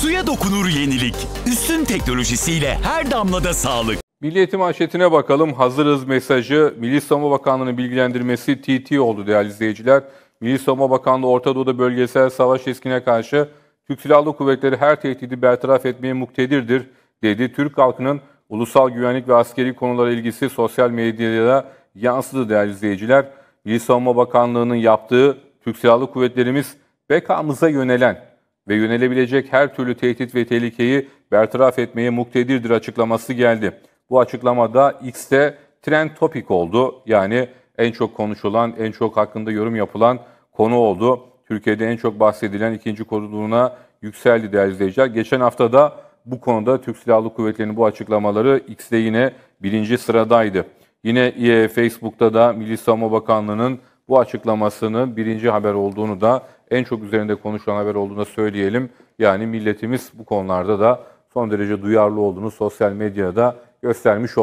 Suya dokunur yenilik. Üstün teknolojisiyle her damlada sağlık. Milliyeti manşetine bakalım. Hazırız mesajı. Milli Savunma Bakanlığı'nın bilgilendirmesi TT oldu değerli izleyiciler. Milli Savunma Bakanlığı Orta Doğu'da bölgesel savaş riskine karşı Türk Silahlı Kuvvetleri her tehdidi bertaraf etmeye muktedirdir dedi. Türk halkının ulusal güvenlik ve askeri konulara ilgisi sosyal medyada yansıdı değerli izleyiciler. Milli Savunma Bakanlığı'nın yaptığı Türk Silahlı Kuvvetlerimiz BK'mıza yönelen ve yönelebilecek her türlü tehdit ve tehlikeyi bertaraf etmeye muktedirdir açıklaması geldi. Bu açıklamada X'te trend topic oldu. Yani en çok konuşulan, en çok hakkında yorum yapılan konu oldu. Türkiye'de en çok bahsedilen ikinci konuduğuna yükseldi değerli izleyiciler. Geçen hafta da bu konuda Türk Silahlı Kuvvetleri'nin bu açıklamaları X'de yine birinci sıradaydı. Yine e, Facebook'ta da Milli Savunma Bakanlığı'nın bu açıklamasını birinci haber olduğunu da en çok üzerinde konuşulan haber olduğunu da söyleyelim. Yani milletimiz bu konularda da son derece duyarlı olduğunu sosyal medyada göstermiş oldu.